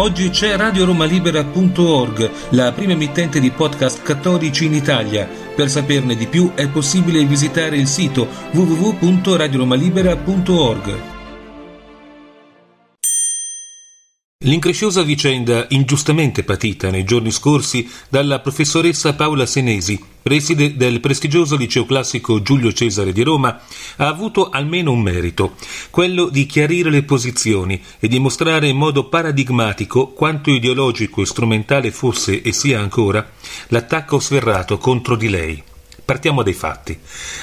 Oggi c'è radioromalibera.org, la prima emittente di podcast cattolici in Italia. Per saperne di più è possibile visitare il sito www.radioromalibera.org. L'incresciosa vicenda ingiustamente patita nei giorni scorsi dalla professoressa Paola Senesi preside del prestigioso liceo classico Giulio Cesare di Roma, ha avuto almeno un merito, quello di chiarire le posizioni e dimostrare in modo paradigmatico quanto ideologico e strumentale fosse e sia ancora l'attacco sferrato contro di lei. Partiamo dai fatti.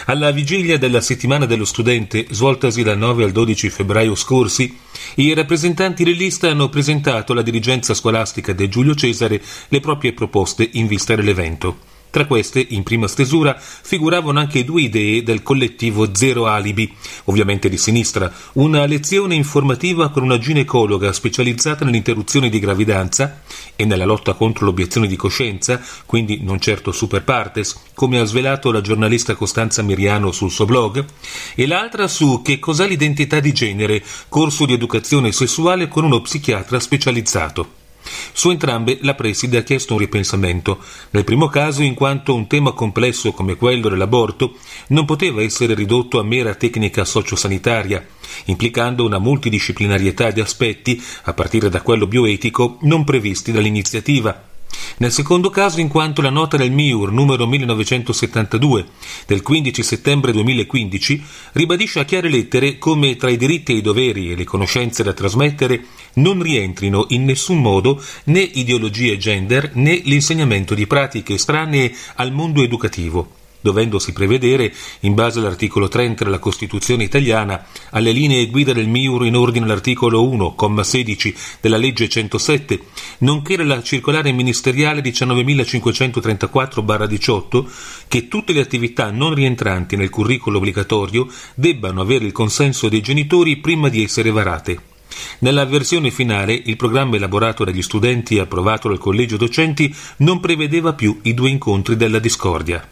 Alla vigilia della settimana dello studente, svoltasi dal 9 al 12 febbraio scorsi, i rappresentanti di hanno presentato alla dirigenza scolastica di Giulio Cesare le proprie proposte in vista dell'evento. Tra queste, in prima stesura, figuravano anche due idee del collettivo Zero Alibi, ovviamente di sinistra, una lezione informativa con una ginecologa specializzata nell'interruzione di gravidanza e nella lotta contro l'obiezione di coscienza, quindi non certo super partes, come ha svelato la giornalista Costanza Miriano sul suo blog, e l'altra su Che cos'è l'identità di genere, corso di educazione sessuale con uno psichiatra specializzato. Su entrambe la preside ha chiesto un ripensamento, nel primo caso in quanto un tema complesso come quello dell'aborto non poteva essere ridotto a mera tecnica sociosanitaria, implicando una multidisciplinarietà di aspetti, a partire da quello bioetico, non previsti dall'iniziativa, nel secondo caso, in quanto la nota del MIUR numero 1972 del 15 settembre 2015 ribadisce a chiare lettere come tra i diritti e i doveri e le conoscenze da trasmettere non rientrino in nessun modo né ideologie gender né l'insegnamento di pratiche estranee al mondo educativo dovendosi prevedere, in base all'articolo 30 della Costituzione italiana, alle linee guida del MIUR in ordine all'articolo 1,16 della legge 107, nonché della circolare ministeriale 19.534-18, che tutte le attività non rientranti nel curriculum obbligatorio debbano avere il consenso dei genitori prima di essere varate. Nella versione finale il programma elaborato dagli studenti e approvato dal collegio docenti non prevedeva più i due incontri della discordia.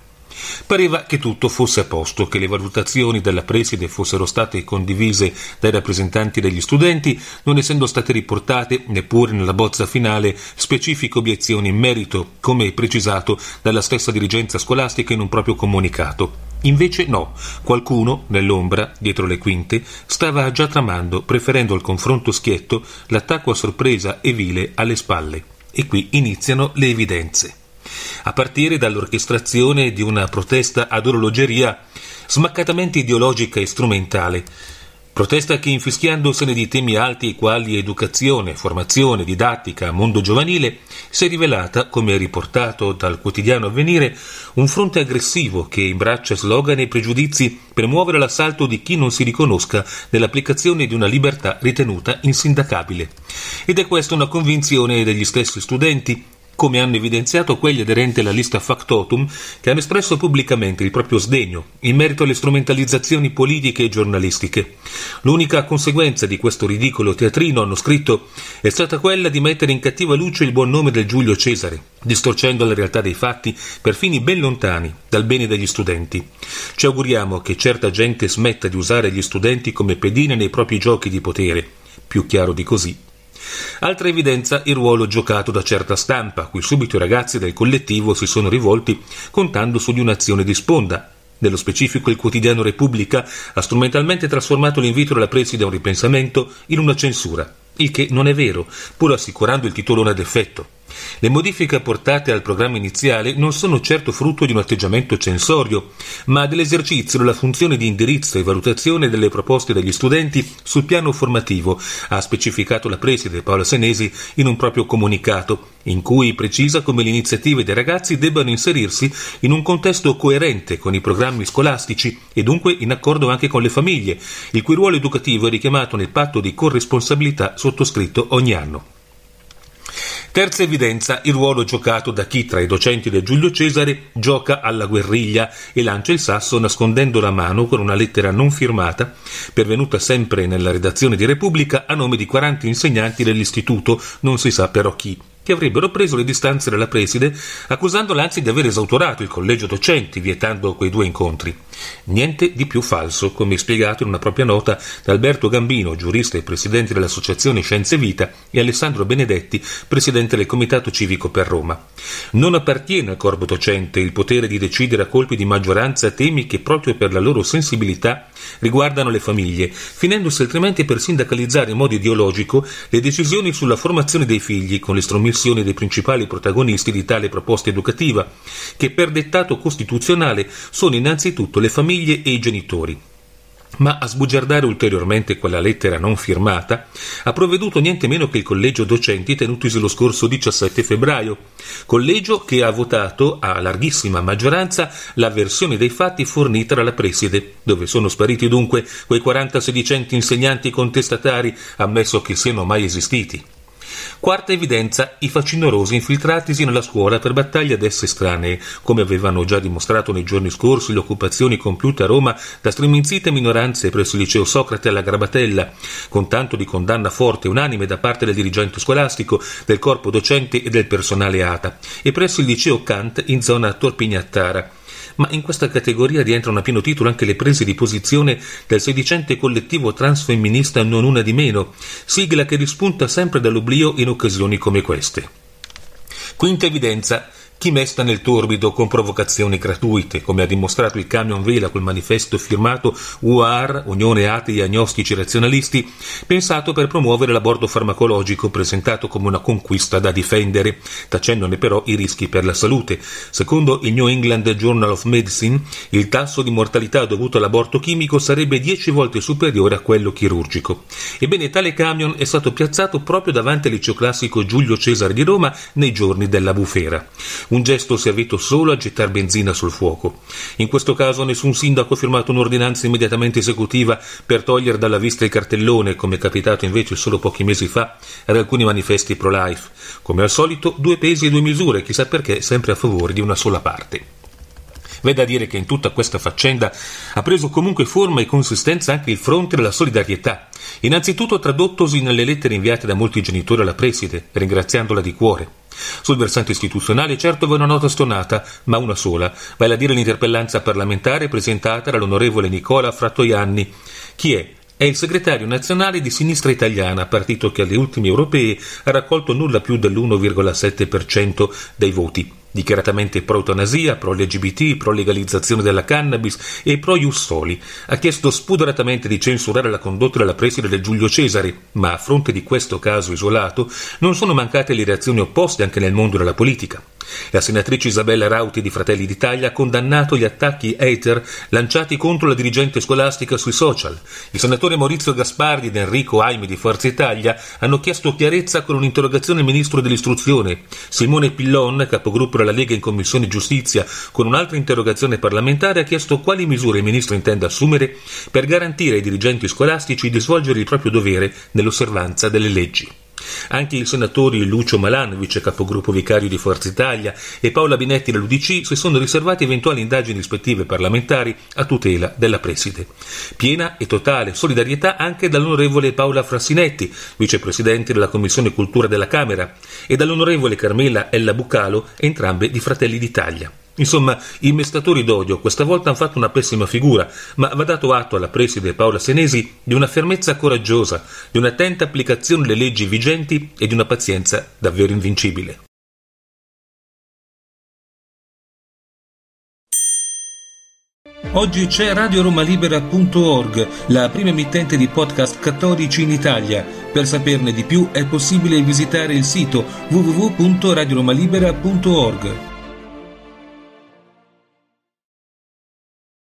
Pareva che tutto fosse a posto, che le valutazioni della preside fossero state condivise dai rappresentanti degli studenti, non essendo state riportate neppure nella bozza finale specifiche obiezioni in merito, come precisato dalla stessa dirigenza scolastica in un proprio comunicato. Invece no, qualcuno, nell'ombra, dietro le quinte, stava già tramando, preferendo al confronto schietto l'attacco a sorpresa e vile alle spalle. E qui iniziano le evidenze a partire dall'orchestrazione di una protesta ad orologeria smaccatamente ideologica e strumentale. Protesta che infischiandosene di temi alti quali educazione, formazione, didattica, mondo giovanile, si è rivelata, come riportato dal quotidiano avvenire, un fronte aggressivo che imbraccia slogan e pregiudizi per muovere l'assalto di chi non si riconosca nell'applicazione di una libertà ritenuta insindacabile. Ed è questa una convinzione degli stessi studenti come hanno evidenziato quelli aderenti alla lista Factotum, che hanno espresso pubblicamente il proprio sdegno in merito alle strumentalizzazioni politiche e giornalistiche. L'unica conseguenza di questo ridicolo teatrino, hanno scritto, è stata quella di mettere in cattiva luce il buon nome del Giulio Cesare, distorcendo la realtà dei fatti per fini ben lontani dal bene degli studenti. Ci auguriamo che certa gente smetta di usare gli studenti come pedine nei propri giochi di potere. Più chiaro di così Altra evidenza il ruolo giocato da certa stampa, a cui subito i ragazzi del collettivo si sono rivolti contando su di un'azione di sponda, nello specifico il quotidiano Repubblica ha strumentalmente trasformato l'invito alla presi da un ripensamento in una censura, il che non è vero, pur assicurando il titolone ad effetto. Le modifiche apportate al programma iniziale non sono certo frutto di un atteggiamento censorio, ma dell'esercizio della funzione di indirizzo e valutazione delle proposte degli studenti sul piano formativo, ha specificato la preside Paola Senesi in un proprio comunicato, in cui precisa come le iniziative dei ragazzi debbano inserirsi in un contesto coerente con i programmi scolastici e dunque in accordo anche con le famiglie, il cui ruolo educativo è richiamato nel patto di corresponsabilità sottoscritto ogni anno. Terza evidenza, il ruolo giocato da chi tra i docenti del Giulio Cesare gioca alla guerriglia e lancia il sasso nascondendo la mano con una lettera non firmata, pervenuta sempre nella redazione di Repubblica a nome di 40 insegnanti dell'istituto, non si sa però chi che avrebbero preso le distanze dalla preside, accusandola anzi di aver esautorato il collegio docenti vietando quei due incontri. Niente di più falso, come spiegato in una propria nota da Alberto Gambino, giurista e presidente dell'Associazione Scienze Vita, e Alessandro Benedetti, presidente del Comitato Civico per Roma. Non appartiene al corpo docente il potere di decidere a colpi di maggioranza temi che proprio per la loro sensibilità riguardano le famiglie, finendosi altrimenti per sindacalizzare in modo ideologico le decisioni sulla formazione dei figli, con l'estromissione dei principali protagonisti di tale proposta educativa, che per dettato costituzionale sono innanzitutto le famiglie e i genitori. Ma a sbugiardare ulteriormente quella lettera non firmata ha provveduto niente meno che il collegio docenti tenutisi lo scorso 17 febbraio, collegio che ha votato a larghissima maggioranza la versione dei fatti fornita dalla preside, dove sono spariti dunque quei 40 sedicenti insegnanti contestatari, ammesso che siano mai esistiti. Quarta evidenza, i facinorosi infiltratisi nella scuola per battaglie ad esse estranee, come avevano già dimostrato nei giorni scorsi le occupazioni compiute a Roma da streminzite minoranze presso il liceo Socrate alla Grabatella, con tanto di condanna forte e unanime da parte del dirigente scolastico, del corpo docente e del personale ATA, e presso il liceo Kant in zona Torpignattara ma in questa categoria rientrano a pieno titolo anche le prese di posizione del sedicente collettivo transfemminista Non Una di Meno, sigla che rispunta sempre dall'oblio in occasioni come queste. Quinta evidenza, chi mesta nel torbido con provocazioni gratuite, come ha dimostrato il camion Vela col manifesto firmato UAR, Unione Atei Agnostici Razionalisti, pensato per promuovere l'aborto farmacologico presentato come una conquista da difendere, tacendone però i rischi per la salute. Secondo il New England Journal of Medicine, il tasso di mortalità dovuto all'aborto chimico sarebbe 10 volte superiore a quello chirurgico. Ebbene, tale camion è stato piazzato proprio davanti al liceo classico Giulio Cesare di Roma nei giorni della bufera un gesto servito solo a gettare benzina sul fuoco. In questo caso nessun sindaco ha firmato un'ordinanza immediatamente esecutiva per togliere dalla vista il cartellone, come è capitato invece solo pochi mesi fa ad alcuni manifesti pro-life. Come al solito, due pesi e due misure, chissà perché sempre a favore di una sola parte. V'è da dire che in tutta questa faccenda ha preso comunque forma e consistenza anche il fronte della solidarietà, innanzitutto tradottosi nelle lettere inviate da molti genitori alla preside, ringraziandola di cuore. Sul versante istituzionale certo ve una nota stonata, ma una sola, vale a dire l'interpellanza parlamentare presentata dall'onorevole Nicola Frattoianni, chi è è il segretario nazionale di Sinistra Italiana, partito che alle ultime europee ha raccolto nulla più dell'1,7% dei voti dichiaratamente pro-eutanasia, pro-LGBT, pro-legalizzazione della cannabis e pro-Jussoli, ha chiesto spudoratamente di censurare la condotta della preside del Giulio Cesare, ma a fronte di questo caso isolato non sono mancate le reazioni opposte anche nel mondo della politica. La senatrice Isabella Rauti di Fratelli d'Italia ha condannato gli attacchi hater lanciati contro la dirigente scolastica sui social. Il senatore Maurizio Gaspardi ed Enrico Aimi di Forza Italia hanno chiesto chiarezza con un'interrogazione al ministro dell'istruzione. Simone Pillon, capogruppo della Lega in Commissione Giustizia, con un'altra interrogazione parlamentare ha chiesto quali misure il ministro intende assumere per garantire ai dirigenti scolastici di svolgere il proprio dovere nell'osservanza delle leggi. Anche i senatori Lucio Malan, vice capogruppo vicario di Forza Italia, e Paola Binetti dell'Udc si sono riservati eventuali indagini rispettive parlamentari a tutela della preside. Piena e totale solidarietà anche dall'onorevole Paola Frassinetti, vicepresidente della Commissione Cultura della Camera, e dall'onorevole Carmela Ella Bucalo, entrambe di Fratelli d'Italia. Insomma, i mestatori d'odio questa volta hanno fatto una pessima figura, ma va dato atto alla preside Paola Senesi di una fermezza coraggiosa, di un'attenta applicazione delle leggi vigenti e di una pazienza davvero invincibile. Oggi c'è radioromalibera.org, la prima emittente di podcast cattolici in Italia. Per saperne di più è possibile visitare il sito www.radioromalibera.org.